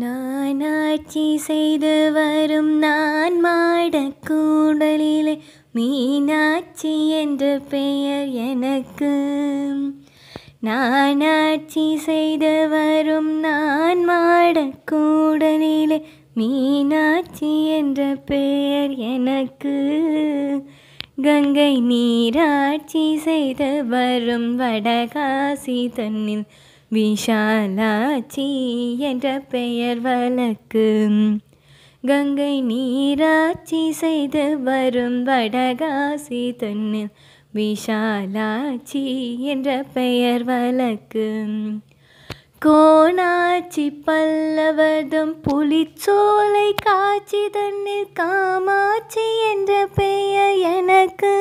நான் ஆட்சி செய்து வரும் நான் மாடக்கூடலிலே மீனாட்சி என்ற பெயர் எனக்கு நான் ஆட்சி செய்து வரும் நான் மாடக்கூடலிலே மீனாட்சி என்ற பெயர் எனக்கு கங்கை நீராட்சி செய்து வரும் வடகாசி தன்னில் விஷாலாச்சி என்ற பெயர் வழக்கு கங்கை நீராட்சி செய்து வரும் வடகாசி தன்னில் விஷாலாச்சி என்ற பெயர் வழக்கு கோணாச்சி பல்லவதும் புலிச்சோலை காட்சி தன்னில் காமாட்சி என்ற பெயர் எனக்கு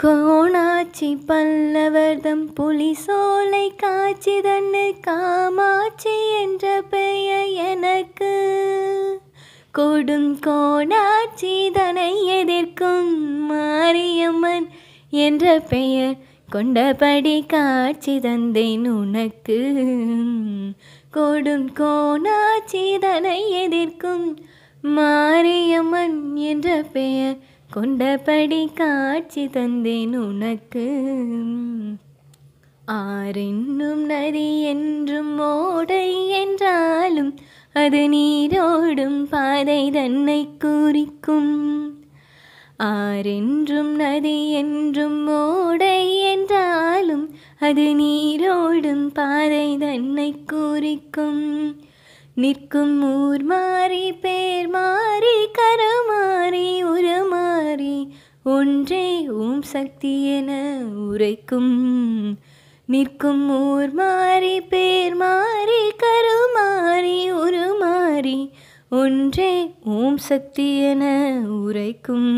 கோணாச்சி பல்லவர்தம் புலி சோலை காட்சி தண்ணு காமாட்சி என்ற பெயர் எனக்கு கொடும் கோணாட்சி தனை எதிர்க்கும் மாரியம்மன் என்ற பெயர் கொண்டபடி காட்சி தந்தேன் உனக்கு கொடும் கோணாட்சி தனை எதிர்க்கும் மாரியம்மன் என்ற பெயர் கொண்டபடி காட்சி தந்தேன் உனக்கு ஆறென்னும் நதி என்றும் ஓடை என்றாலும் அது நீரோடும் பாதை தன்னை கூறிக்கும் ஆறென்றும் நதி என்றும் ஓடை என்றாலும் அது நீரோடும் பாதை தன்னை கூறிக்கும் நிற்கும் ஊர் மாறி பே ஒன்றே ஓம் சக்தி என உரைக்கும் நிற்கும் ஊர் மாறி பேர் மாறி கரு மாறி ஒரு மாறி ஒன்றே ஓம் சக்தி என உரைக்கும்